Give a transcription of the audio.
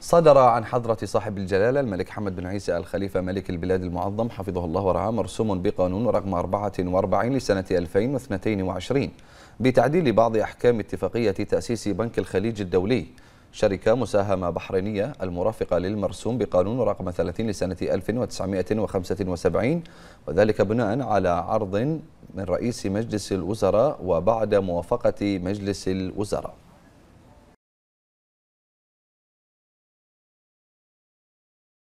صدر عن حضرة صاحب الجلالة الملك حمد بن عيسى الخليفة ملك البلاد المعظم حفظه الله ورعاه مرسوم بقانون رقم 44 لسنة 2022 بتعديل بعض أحكام اتفاقية تأسيس بنك الخليج الدولي شركة مساهمة بحرينية المرافقة للمرسوم بقانون رقم 30 لسنة 1975 وذلك بناء على عرض من رئيس مجلس الوزراء وبعد موافقة مجلس الوزراء